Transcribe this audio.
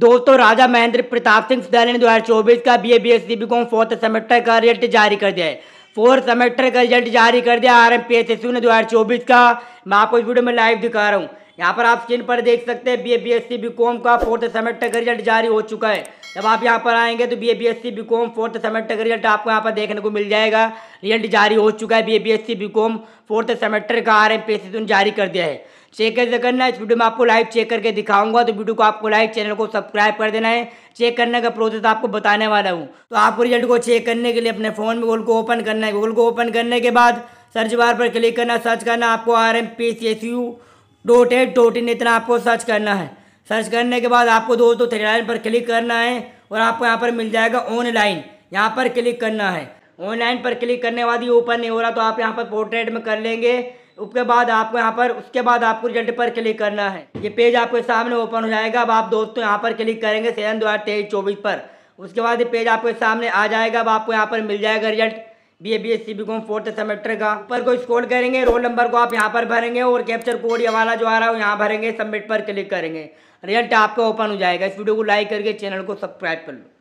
दोस्तों राजा महेंद्र प्रताप सिंह विद्यालय ने चौबीस का B A B S C B com fourth semester का रिजल्ट जारी कर दिया है फोर्थ सेमेस्टर का रिजल्ट जारी कर दिया R M P S S U ने 2024 का मैं आपको इस वीडियो में लाइव दिखा रहा हूँ यहाँ पर आप स्क्रीन पर देख सकते हैं B A B S C B com का फोर्थ सेमेस्टर का रिजल्ट जारी हो चुका है जब आप यहाँ पर आएंगे तो B A B S C B com fourth semester का रिजल्ट आपको यहाँ पर देखने को मिल जाएगा रिजल्ट जारी हो चुका है B A B S C B com fourth semester का आर एम पी एस जारी कर दिया है चेक कैसे करना है इस वीडियो में आपको लाइव चेक करके दिखाऊंगा तो वीडियो को आपको लाइक चैनल को सब्सक्राइब कर देना है चेक करने का प्रोसेस आपको बताने वाला हूँ तो आपको रिजल्ट को चेक करने के लिए अपने फ़ोन में गूगल को ओपन करना है गूगल को ओपन करने के बाद सर्च बार पर क्लिक करना सर्च करना आपको R M P C S U dot at dot in इतना आपको सर्च करना है सर्च करने के बाद आपको दोस्तों थ्री लाइन पर क्लिक करना है और आपको यहाँ पर मिल जाएगा ऑनलाइन यहाँ पर क्लिक करना है ऑनलाइन पर क्लिक करने के बाद ये ओपन नहीं हो रहा तो आप यहाँ पर पोर्ट्रेट में कर लेंगे उसके बाद आपको यहाँ पर उसके बाद आपको रिजल्ट पर क्लिक करना है ये पेज आपके सामने ओपन हो जाएगा अब आप दोस्तों यहाँ पर क्लिक करेंगे सेवन दो हज़ार तेईस चौबीस पर उसके बाद ये पेज आपके सामने आ जाएगा अब आपको यहाँ पर मिल जाएगा result B A B S C B com fourth semester का पर को स्कोर करेंगे रोल नंबर को आप यहाँ पर भरेंगे और कैप्चर कोड ये वाला जो आ रहा है यहाँ भरेंगे सबमिट पर क्लिक करेंगे रिजल्ट आपका ओपन हो जाएगा इस वीडियो को लाइक करके चैनल को सब्सक्राइब कर लो